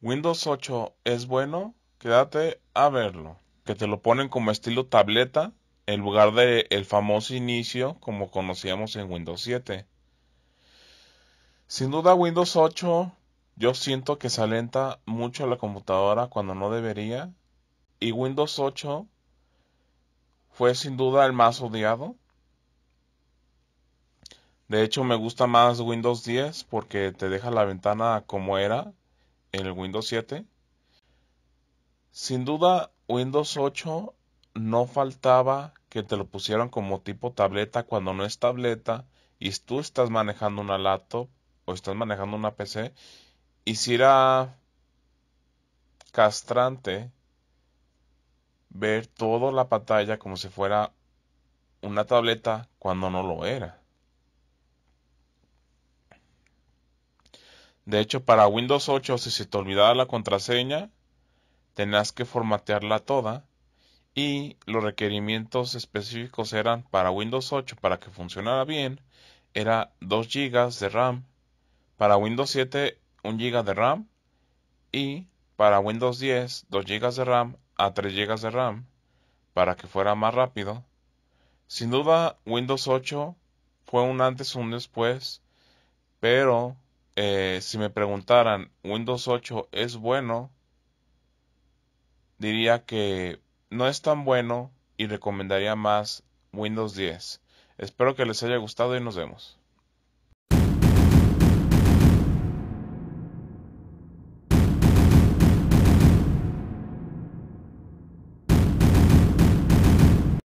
Windows 8 es bueno, quédate a verlo. Que te lo ponen como estilo tableta en lugar de famoso inicio como conocíamos en Windows 7. Sin duda Windows 8 yo siento que se alenta mucho a la computadora cuando no debería y Windows 8 fue sin duda el más odiado. De hecho me gusta más Windows 10 porque te deja la ventana como era en el Windows 7. Sin duda, Windows 8 no faltaba que te lo pusieran como tipo tableta cuando no es tableta y tú estás manejando una laptop o estás manejando una PC. Y si era castrante ver toda la pantalla como si fuera una tableta cuando no lo era. De hecho, para Windows 8, si se te olvidaba la contraseña, tenías que formatearla toda y los requerimientos específicos eran para Windows 8 para que funcionara bien era 2 GB de RAM, para Windows 7 1 GB de RAM y para Windows 10 2 GB de RAM a 3 GB de RAM para que fuera más rápido. Sin duda Windows 8 fue un antes y un después, pero eh, si me preguntaran, Windows 8 es bueno, diría que no es tan bueno y recomendaría más Windows 10. Espero que les haya gustado y nos vemos.